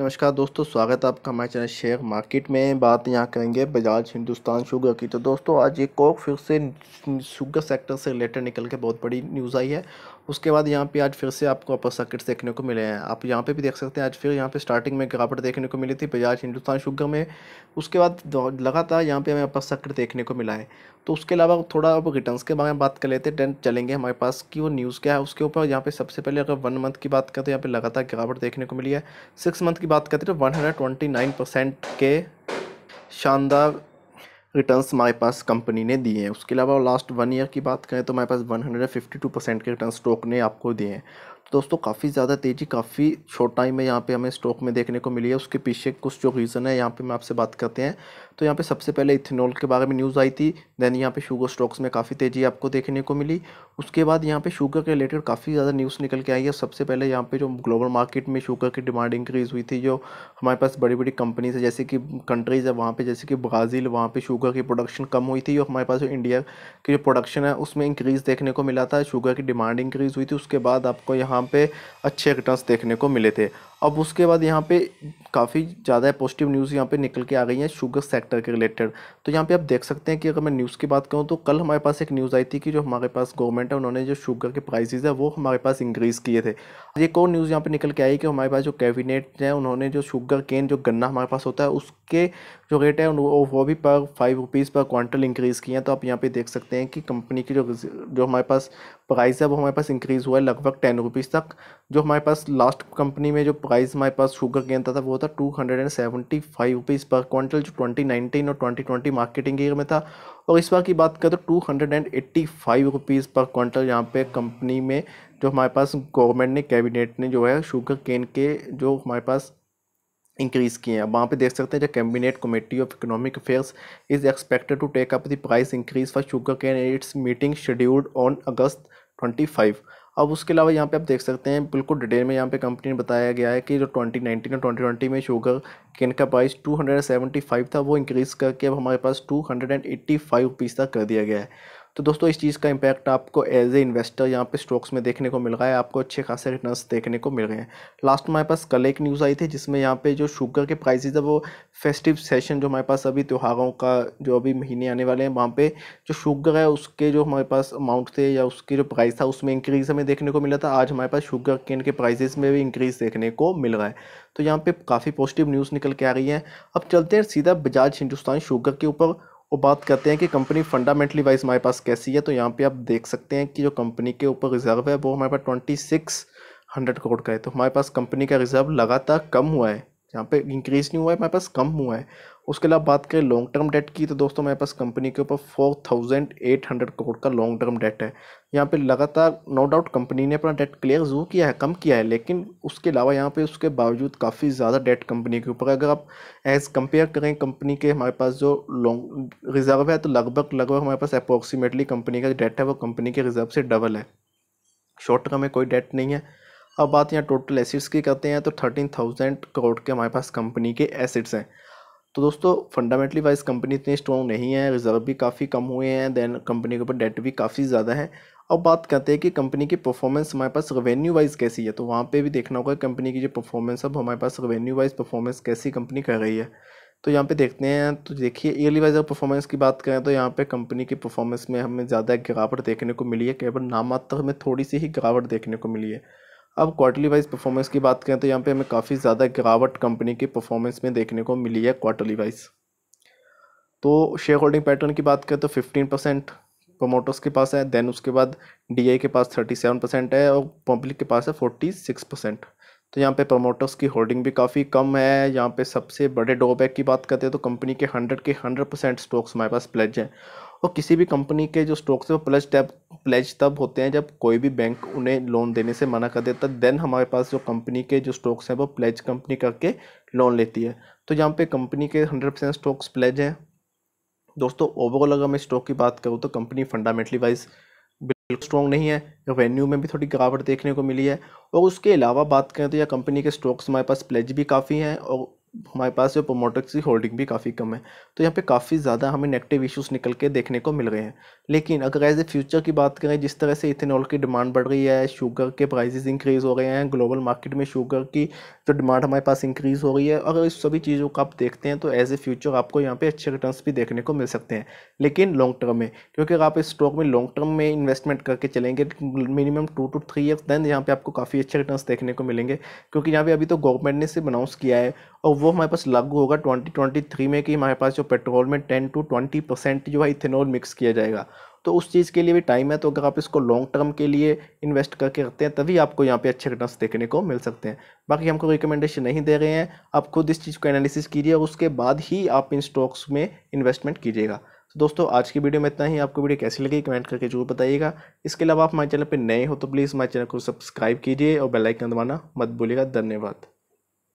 नमस्कार दोस्तों स्वागत है आपका हमारे चैनल शेयर मार्केट में बात यहाँ करेंगे बजाज हिंदुस्तान शुगर की तो दोस्तों आज ये कोक फिर से शुगर सेक्टर से रिलेटेड निकल के बहुत बड़ी न्यूज़ आई है उसके बाद यहाँ पे आज फिर से आपको अपर सर्किट्स देखने को मिले हैं आप यहाँ पे भी देख सकते हैं आज फिर यहाँ पे स्टार्टिंग में गिरावट देखने को मिली थी बजाज हिंदुस्तान शुगर में उसके बाद लगातार यहाँ पे हमें अपर सर्किट देखने को मिला है तो उसके अलावा थोड़ा अब रिटर्न के बारे में बात कर लेते हैं टेंट चलेंगे हमारे पास कि वो न्यूज़ क्या है उसके ऊपर यहाँ पे सबसे पहले अगर वन मंथ की बात करें तो यहाँ पर लगातार गिरावट देखने को मिली है सिक्स मंथ की बात करते हैं तो वन के शानदार रिटर्न हमारे पास कंपनी ने दिए हैं उसके अलावा लास्ट वन ईयर की बात करें तो हमारे पास one hundred fifty two percent के रिटर्न स्टॉक ने आपको दिए हैं दोस्तों काफ़ी ज़्यादा तेज़ी काफ़ी शॉर्ट टाइम में यहाँ पे हमें स्टॉक में देखने को मिली है उसके पीछे कुछ जो रीज़न है यहाँ पे मैं आपसे बात करते हैं तो यहाँ पे सबसे पहले इथेनॉल के बारे में न्यूज़ आई थी देन यहाँ पे शुगर स्टॉक्स में काफ़ी तेज़ी आपको देखने को मिली उसके बाद यहाँ पे शुगर के रिलेटेड काफ़ी ज़्यादा न्यूज़ निकल के आई है सबसे पहले यहाँ पे जो ग्लोबल मार्केट में शुगर की डिमांड इंक्रीज़ हुई थी जो हमारे पास बड़ी बड़ी कंपनीज है जैसे कि कंट्रीज़ है वहाँ पर जैसे कि ब्राज़ील वहाँ पर शुगर की प्रोडक्शन कम हुई थी और हमारे पास जो इंडिया की जो प्रोडक्शन है उसमें इंक्रीज़ देखने को मिला था शुगर की डिमांड इंक्रीज़ हुई थी उसके बाद आपको यहाँ यहाँ पे अच्छे रिटर्न्स देखने को मिले थे अब उसके बाद यहाँ पे काफ़ी ज़्यादा पॉजिटिव न्यूज़ यहाँ पे निकल के आ गई है शुगर सेक्टर के रिलेटेड तो यहाँ पे आप देख सकते हैं कि अगर मैं न्यूज़ की बात करूँ तो कल हमारे पास एक न्यूज़ आई थी कि जो हमारे पास गवर्नमेंट है उन्होंने जो शुगर के प्राइजेज़ है वो हमारे पास इंक्रीज़ किए थे एक और न्यूज़ यहाँ पर निकल के आई कि हमारे पास जो कैबिनेट है उन्होंने जो शुगर केन जो गन्ना हमारे पास होता है उसके जो रेट है वो वो भी पर five rupees per quintal increase किए हैं तो आप यहाँ पे देख सकते हैं कि कंपनी की जो जो हमारे पास प्राइस है वो हमारे पास इंक्रीज़ हुआ है लगभग टेन रुपीज़ तक जो हमारे पास लास्ट कंपनी में जो प्राइस हमारे पास शुगर के था वो था two hundred and seventy five rupees per quintal जो ट्वेंटी नाइनटीन और ट्वेंटी ट्वेंटी मार्केटिंग ईयर में था और इस बार की बात करें तो two hundred and eighty five rupees per quintal यहाँ पे कंपनी में जो हमारे पास गवर्नमेंट ने कैबिनेट ने जो है शुगर केन के जो हमारे पास इंक्रीज़ किए हैं वहाँ पे देख सकते हैं जो cabinet committee of economic affairs is expected to take up the price increase for sugar cane its meeting scheduled on August twenty five अब उसके अलावा यहाँ पे आप देख सकते हैं बिल्कुल डिटेल में यहाँ पे कंपनी ने बताया गया है कि जो 2019 और 2020 में शुगर केन का प्राइस 275 था वो इंक्रीज़ करके अब हमारे पास टू हंड्रेड तक कर दिया गया है तो दोस्तों इस चीज़ का इम्पैक्ट आपको एज ए इन्वेस्टर यहाँ पे स्टॉक्स में देखने को मिल रहा है आपको अच्छे खासे रिटर्न देखने को मिल रहे हैं लास्ट में हमारे पास कल एक न्यूज़ आई थी जिसमें यहाँ पे जो शुगर के प्राइसेज है वो फेस्टिव सेशन जो हमारे पास अभी त्योहारों का जो अभी महीने आने वाले हैं वहाँ पर जो शुगर है उसके जो हमारे पास अमाउंट थे या उसके जो प्राइस था उसमें इंक्रीज़ हमें देखने को मिला था आज हमारे पास शुगर केन के प्राइजेज में भी इंक्रीज़ देखने को मिल रहा है तो यहाँ पे काफ़ी पॉजिटिव न्यूज़ निकल के आ रही है अब चलते हैं सीधा बजाज हिंदुस्तान शुगर के ऊपर वो बात करते हैं कि कंपनी फंडामेंटली वाइज हमारे पास कैसी है तो यहाँ पे आप देख सकते हैं कि जो कंपनी के ऊपर रिजर्व है वो हमारे पास ट्वेंटी सिक्स हंड्रेड करोड़ का है तो हमारे पास कंपनी का रिजर्व लगातार कम हुआ है यहाँ पे इंक्रीज़ नहीं हुआ है हमारे पास कम हुआ है उसके अलावा बात करें लॉन्ग टर्म डेट की तो दोस्तों मेरे पास कंपनी के ऊपर four thousand eight hundred crore का लॉन्ग टर्म डेट है यहाँ पे लगातार नो डाउट कंपनी ने अपना डेट क्लियर जरूर किया है कम किया है लेकिन उसके अलावा यहाँ पे उसके बावजूद काफ़ी ज़्यादा डेट कंपनी के ऊपर अगर आप एज कंपेयर करें कंपनी के हमारे पास जो लॉन्ग रिजर्व है तो लगभग लगभग हमारे पास अप्रोक्सीमेटली कंपनी का डेट है वो कंपनी के रिजर्व से डबल है शॉर्ट टर्म में कोई डेट नहीं है अब बात यहाँ टोटल एसिड्स की करते हैं तो थर्टीन थाउजेंड करोड़ के हमारे पास कंपनी के एसिड्स हैं तो दोस्तों फंडामेंटली वाइज कंपनी इतनी स्ट्रॉन्ग नहीं है रिजर्व भी काफ़ी कम हुए हैं देन कंपनी के ऊपर डेट भी काफ़ी ज़्यादा है अब बात करते हैं कि कंपनी की परफॉर्मेंस हमारे पास रेवेन्यू वाइज कैसी है तो वहाँ पे भी देखना होगा कंपनी की जो परफॉर्मेंस है हमारे पास रेवेन्यू वाइज परफॉर्मेंस कैसी कंपनी कर रही है तो यहाँ पे देखते हैं तो देखिए ईयरली वाइज अगर परफॉर्मेंस की बात करें तो यहाँ पे कंपनी की परफॉर्मेंस में हमें ज़्यादा गिरावट देखने को मिली है केवल नामात्र हमें थोड़ी सी ही गिरावट देखने को मिली है अब क्वार्टरली वाइज परफॉर्मेंस की बात करें तो यहाँ पे हमें काफ़ी ज़्यादा गिरावट कंपनी की परफॉर्मेंस में देखने को मिली है क्वार्टरली वाइज तो शेयर होल्डिंग पैटर्न की बात करें तो फिफ्टीन परसेंट प्रोमोटर्स के पास है देन उसके बाद डी के पास थर्टी सेवन परसेंट है और पब्लिक के पास है फोर्टी सिक्स परसेंट तो यहाँ पे प्रमोटर्स की होल्डिंग भी काफ़ी कम है यहाँ पे सबसे बड़े ड्रॉबैक की बात करते हैं तो कंपनी के हंड्रेड के हंड्रेड परसेंट स्टॉक्स हमारे पास प्लेज हैं और किसी भी कंपनी के जो स्टॉक्स हैं वो प्लस टैप प्लेज तब होते हैं जब कोई भी बैंक उन्हें लोन देने से मना कर देता देन हमारे पास जो कंपनी के जो स्टॉक्स हैं वो प्लेज कंपनी करके लोन लेती है तो यहाँ पे कंपनी के हंड्रेड परसेंट स्टॉक्स प्लेज हैं दोस्तों ओवरऑल अगर मैं स्टॉक की बात करूँ तो कंपनी फंडामेंटली वाइज बिल्कुल स्ट्रॉन्ग नहीं है रेवेन्यू में भी थोड़ी गिरावट देखने को मिली है और उसके अलावा बात करें तो यह कंपनी के स्टॉक्स हमारे पास प्लेज भी काफ़ी हैं और हमारे पास जो प्रोमोटर्स की होल्डिंग भी काफ़ी कम है तो यहाँ पे काफ़ी ज़्यादा हमें नेगेटिव इश्यूज निकल के देखने को मिल रहे हैं लेकिन अगर एज ए फ्यूचर की बात करें जिस तरह से इथेनॉल की डिमांड बढ़ रही है शुगर के प्राइजेज इंक्रीज़ हो रहे हैं ग्लोबल मार्केट में शुगर की जो डिमांड हमारे पास इंक्रीज़ हो रही है अगर इस सभी चीज़ों को आप देखते हैं तो एज ए फ्यूचर आपको यहाँ पर अच्छे रिटर्न भी देखने को मिल सकते हैं लेकिन लॉन्ग टर्म में क्योंकि अगर आप इस स्टॉक में लॉन्ग टर्म में इन्वेस्टमेंट करके चलेंगे minimum two to three years then यहाँ पर आपको काफ़ी अच्छे रिटर्न देखने को मिलेंगे क्योंकि यहाँ पर अभी तो गवर्नमेंट ने इसे अनाउंस किया है और वो हमारे पास लागू होगा 2023 में कि हमारे पास जो पेट्रोल में 10 टू 20 परसेंट जो है इथेनॉल मिक्स किया जाएगा तो उस चीज़ के लिए भी टाइम है तो अगर आप इसको लॉन्ग टर्म के लिए इन्वेस्ट करके रखते हैं तभी आपको यहाँ पे अच्छे रिटर्न देखने को मिल सकते हैं बाकी हमको रिकमेंडेशन नहीं दे रहे हैं आप खुद इस चीज़ को एनालिसिस कीजिए और उसके बाद ही आप इन स्टॉक्स में इन्वेस्टमेंट कीजिएगा तो दोस्तों आज की वीडियो में इतना ही आपको वीडियो कैसी लगी कमेंट करके जरूर बताइएगा इसके अलावा आप हमारे चैनल पर नए हो तो प्लीज़ हमारे चैनल को सब्सक्राइब कीजिए और बेलाइकन दबाना मत भूलिएगा धन्यवाद